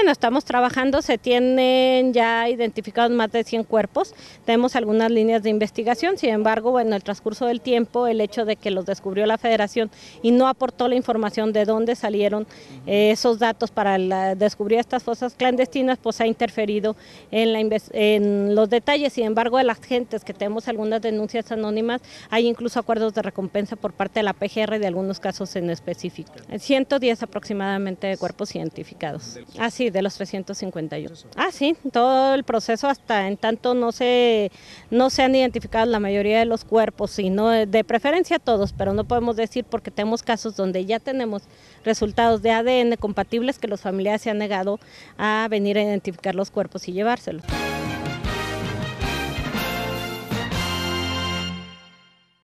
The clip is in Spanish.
Bueno, estamos trabajando, se tienen ya identificados más de 100 cuerpos, tenemos algunas líneas de investigación, sin embargo, en el transcurso del tiempo, el hecho de que los descubrió la federación y no aportó la información de dónde salieron eh, esos datos para descubrir estas fosas clandestinas, pues ha interferido en, la, en los detalles, sin embargo, de las gentes que tenemos algunas denuncias anónimas, hay incluso acuerdos de recompensa por parte de la PGR de algunos casos en específico, 110 aproximadamente de cuerpos identificados. Así de los 351. Ah, sí, todo el proceso hasta en tanto no se, no se han identificado la mayoría de los cuerpos, sino de preferencia todos, pero no podemos decir porque tenemos casos donde ya tenemos resultados de ADN compatibles que los familiares se han negado a venir a identificar los cuerpos y llevárselos.